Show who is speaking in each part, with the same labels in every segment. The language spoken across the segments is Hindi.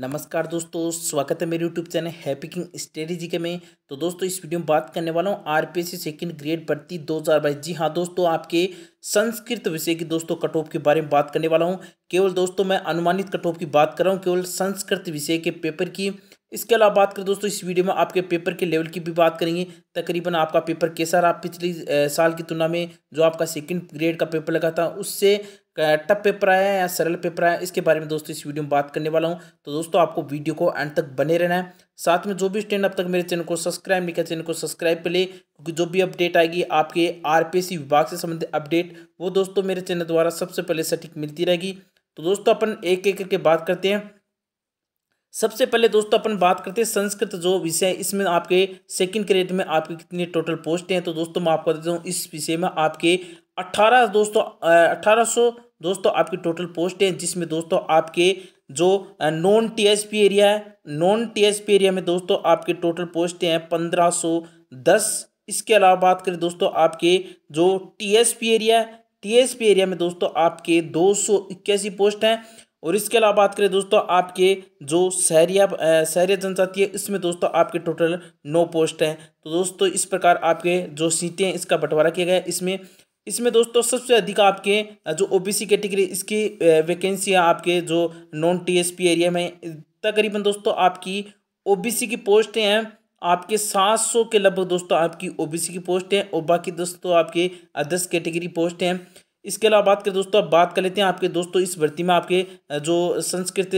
Speaker 1: नमस्कार दोस्तों स्वागत है मेरे YouTube channel happy king strategy के में तो दोस्तों इस वीडियो में बात करने वाला हूँ आरपीएससी सेकंड ग्रेड भर्ती 2022 जी हाँ दोस्तों आपके संस्कृत विषय की दोस्तों कट ऑफ के बारे में बात करने वाला हूँ केवल दोस्तों मैं अनुमानित कट ऑफ की बात कर रहा हूँ केवल संस्कृत विषय के पेपर की इसके अलावा बात करें दोस्तों इस वीडियो में आपके पेपर के लेवल की भी बात करेंगे तकरीबन आपका पेपर कैसा रहा पिछले साल की तुलना में जो आपका सेकंड ग्रेड का पेपर लगा था उससे टप पेपर आया है या सरल पेपर आया इसके बारे में दोस्तों इस वीडियो में बात करने वाला हूँ तो दोस्तों आपको वीडियो को एंड तक बने रहना है साथ में जो भी स्टैंड अब तक मेरे चैनल को सब्सक्राइब नहीं किया चैनल को सब्सक्राइब कर ले क्योंकि जो भी अपडेट आएगी आपके आर विभाग से संबंधित अपडेट वो दोस्तों मेरे चैनल द्वारा सबसे पहले सटीक मिलती रहेगी तो दोस्तों अपन एक एक करके बात करते हैं सबसे पहले दोस्तों अपन बात करते हैं संस्कृत जो विषय है इसमें आपके सेकंड ग्रेड में आपके कितने टोटल पोस्ट हैं तो दोस्तों मैं आपको देता हूँ इस विषय में आपके अट्ठारह दोस्तों अट्ठारह दोस्तों आपकी टोटल पोस्ट है जिसमें दोस्तों आपके जो नॉन टीएसपी एरिया है नॉन टीएसपी एरिया में दोस्तों आपके टोटल पोस्ट हैं पंद्रह सौ दस इसके अलावा बात करें दोस्तों आपके जो टीएसपी एरिया टीएसपी एरिया में दोस्तों आपके दो सौ इक्यासी पोस्ट हैं और इसके अलावा बात करें दोस्तों आपके जो शहरिया शहरिया जनजाति है इसमें दोस्तों आपके टोटल नौ पोस्ट हैं तो दोस्तों इस प्रकार आपके जो सीटें हैं इसका बंटवारा किया गया है इसमें इसमें दोस्तों सबसे अधिक आपके जो ओबीसी कैटेगरी इसकी वैकेंसियाँ आपके जो नॉन टीएसपी एरिया में तकरीबन दोस्तों आपकी ओबीसी की पोस्टें हैं आपके सात सौ के लगभग दोस्तों आपकी ओबीसी की पोस्ट हैं और बाकी दोस्तों आपके दस कैटेगरी पोस्ट हैं इसके अलावा बात करें दोस्तों आप बात कर लेते हैं आपके दोस्तों इस भर्ती में आपके जो संस्कृत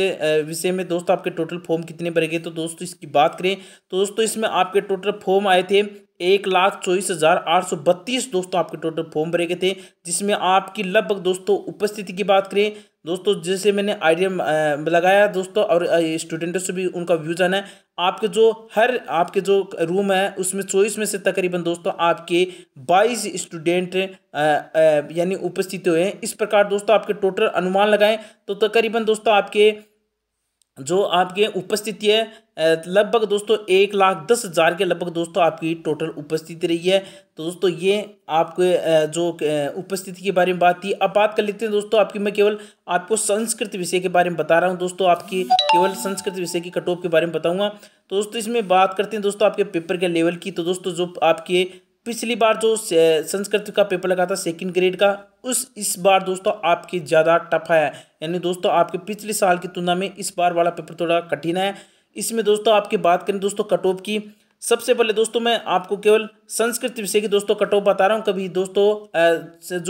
Speaker 1: विषय में दोस्तों आपके टोटल फॉर्म कितने भरे गए तो दोस्तों इसकी बात करें तो दोस्तों इसमें आपके टोटल फॉर्म आए थे एक लाख चौबीस हज़ार आठ सौ बत्तीस दोस्तों आपके टोटल फॉर्म भरे गए थे जिसमें आपकी लगभग दोस्तों उपस्थिति की बात करें दोस्तों जैसे मैंने आइडिया लगाया दोस्तों और स्टूडेंटों से भी उनका व्यूज आना है आपके जो हर आपके जो रूम है उसमें चौबीस में से तकरीबन दोस्तों आपके बाईस स्टूडेंट यानी उपस्थित हुए हैं इस प्रकार दोस्तों आपके टोटल अनुमान लगाएं तो तकरीबन दोस्तों आपके जो आपके उपस्थिति है लगभग दोस्तों एक लाख दस हज़ार के लगभग दोस्तों आपकी टोटल उपस्थिति रही है तो दोस्तों ये आपके जो उपस्थिति के बारे में बात थी अब बात कर लेते हैं दोस्तों आपकी मैं केवल आपको संस्कृत विषय के बारे में बता रहा हूँ दोस्तों आपकी केवल संस्कृत विषय की कटोप के बारे में बताऊँगा तो दोस्तों इसमें बात करते हैं दोस्तों आपके पेपर के लेवल की तो दोस्तों जो आपके पिछली बार जो संस्कृत का पेपर लगा था सेकंड ग्रेड का उस इस बार दोस्तों आपके ज़्यादा टफ है यानी दोस्तों आपके पिछले साल की तुलना में इस बार वाला पेपर थोड़ा कठिन है इसमें दोस्तों आपकी बात करें दोस्तों कट ऑफ की सबसे पहले दोस्तों मैं आपको केवल संस्कृत विषय की दोस्तों कट ऑफ बता रहा हूँ कभी दोस्तों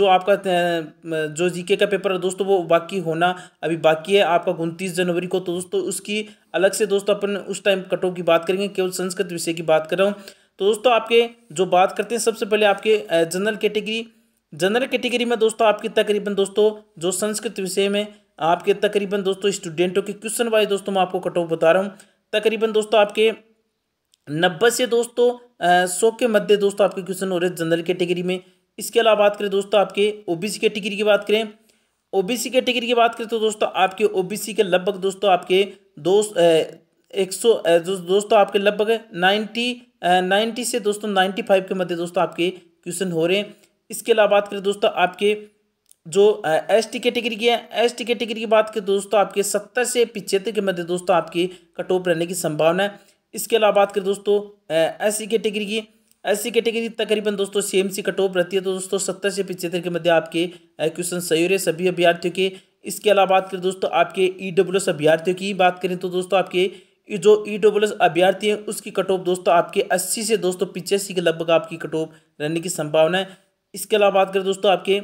Speaker 1: जो आपका जो जीके का पेपर है दोस्तों वो बाकी होना अभी बाकी है आपका उनतीस जनवरी को तो दोस्तों उसकी अलग से दोस्तों अपन उस टाइम कट ऑफ की बात करेंगे केवल संस्कृत विषय की बात कर रहा हूँ तो दोस्तों आपके जो बात करते हैं सबसे पहले आपके जनरल कैटेगरी जनरल कैटेगरी में दोस्तों आपके तकरीबन दोस्तों जो संस्कृत विषय में आपके तकरीबन दोस्तों स्टूडेंटों के क्वेश्चन वाइज दोस्तों मैं आपको कट ऑफ बता रहा हूँ तकरीबन दोस्तों आपके नब्बे से दोस्तों सौ के मध्य दोस्तों आपके क्वेश्चन हो रहे जनरल कैटेगरी में इसके अलावा बात करें दोस्तों आपके सी कैटेगरी की बात करें सी कैटेगरी की बात करें तो दोस्तों आपके सी के लगभग दोस्तों आपके दो एक सौ दोस्तों आपके लगभग नाइन्टी नाइन्टी से दोस्तों नाइन्टी फाइव के मध्य दोस्तों आपके क्वेश्चन हो रहे हैं इसके अलावा बात करें दोस्तों आपके जो एस टी कैटेगरी की है एस टी कैटेगरी की बात करें दोस्तों आपके सत्तर से पिछहत्तर के मध्य दोस्तों आपकी कट ऑफ रहने की संभावना है इसके अलावा बात करें दोस्तों एस सी कैटेगरी की एस सी कैटेगरी तकरीबन दोस्तों सेम सी कट ऑफ रहती है तो दोस्तों सत्तर से पिछहत्तर के मध्य आपके क्वेश्चन सही हो रहे सभी अभ्यर्थियों के इसके अलावा बात करें दोस्तों आपके ई डब्ल्यू एस अभ्यर्थियों की बात करें तो दोस्तों आपके जो ई डब्ल्यू एस अभ्यर्थी हैं उसकी कट ऑफ दोस्तों आपके अस्सी से दोस्तों पिचासी के लगभग आपकी कट ऑफ रहने की संभावना है इसके अलावा बात करें दोस्तों आपके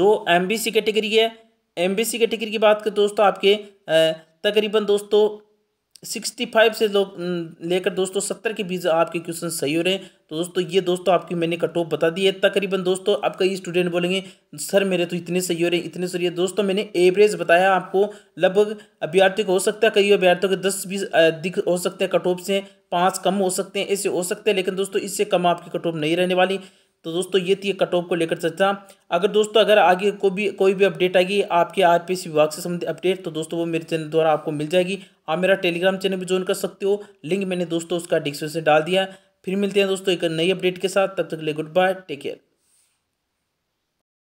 Speaker 1: जो एम बी सी कैटेगरी है एम बी सी कैटेगरी की बात करें दोस्तों आपके तकरीबन दोस्तों सिक्सटी फाइव से लोग लेकर दोस्तों सत्तर के बीच आपके क्वेश्चन सही हो रहे हैं तो दोस्तों ये दोस्तों आपकी मैंने कट ऑफ बता दी है तकरीबन दोस्तों आपका ये स्टूडेंट बोलेंगे सर मेरे तो इतने सही हो रहे हैं इतने सही है दोस्तों मैंने एवरेज बताया आपको लगभग अभ्यर्थी को हो सकता है कई अभ्यर्थियों के दस बीस दिख हो सकते हैं कट ऑफ से पाँच कम हो सकते हैं ऐसे हो सकते हैं लेकिन दोस्तों इससे कम आपकी कट ऑफ नहीं रहने वाली तो दोस्तों ये थी कट ऑफ को लेकर चर्चा अगर दोस्तों अगर आगे को भी कोई भी अपडेट आएगी आपके आर पी विभाग से संबंधित अपडेट तो दोस्तों वो मेरे चैनल द्वारा आपको मिल जाएगी आप मेरा टेलीग्राम चैनल भी ज्वाइन कर सकते हो लिंक मैंने दोस्तों उसका डिस्क्रिप्शन डाल दिया फिर मिलते हैं दोस्तों एक नई अपडेट के साथ तब तक ले गुड बाय टेक केयर